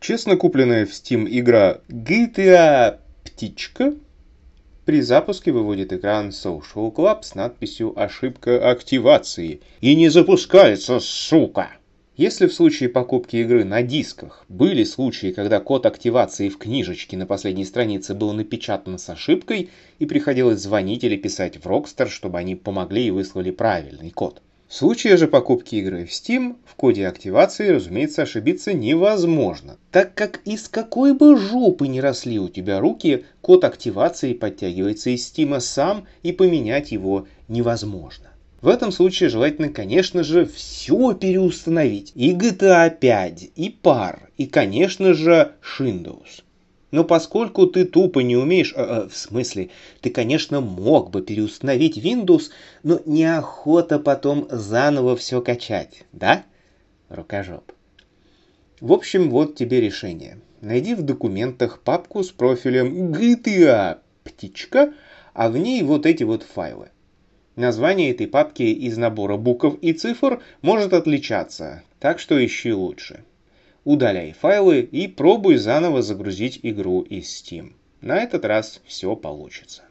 Честно купленная в Steam игра GTA «Птичка» при запуске выводит экран Social Club с надписью «Ошибка активации» и не запускается, сука! Если в случае покупки игры на дисках были случаи, когда код активации в книжечке на последней странице был напечатан с ошибкой и приходилось звонить или писать в Rockstar, чтобы они помогли и выслали правильный код – в случае же покупки игры в Steam в коде активации, разумеется, ошибиться невозможно, так как из какой бы жопы не росли у тебя руки, код активации подтягивается из Steam сам и поменять его невозможно. В этом случае желательно, конечно же, все переустановить. И GTA 5, и PAR, и, конечно же, Windows. Но поскольку ты тупо не умеешь, э, э, в смысле, ты, конечно, мог бы переустановить Windows, но неохота потом заново все качать, да? Рукожоп. В общем, вот тебе решение. Найди в документах папку с профилем GTA «Птичка», а в ней вот эти вот файлы. Название этой папки из набора букв и цифр может отличаться, так что ищи лучше удаляй файлы и пробуй заново загрузить игру из Steam. На этот раз все получится.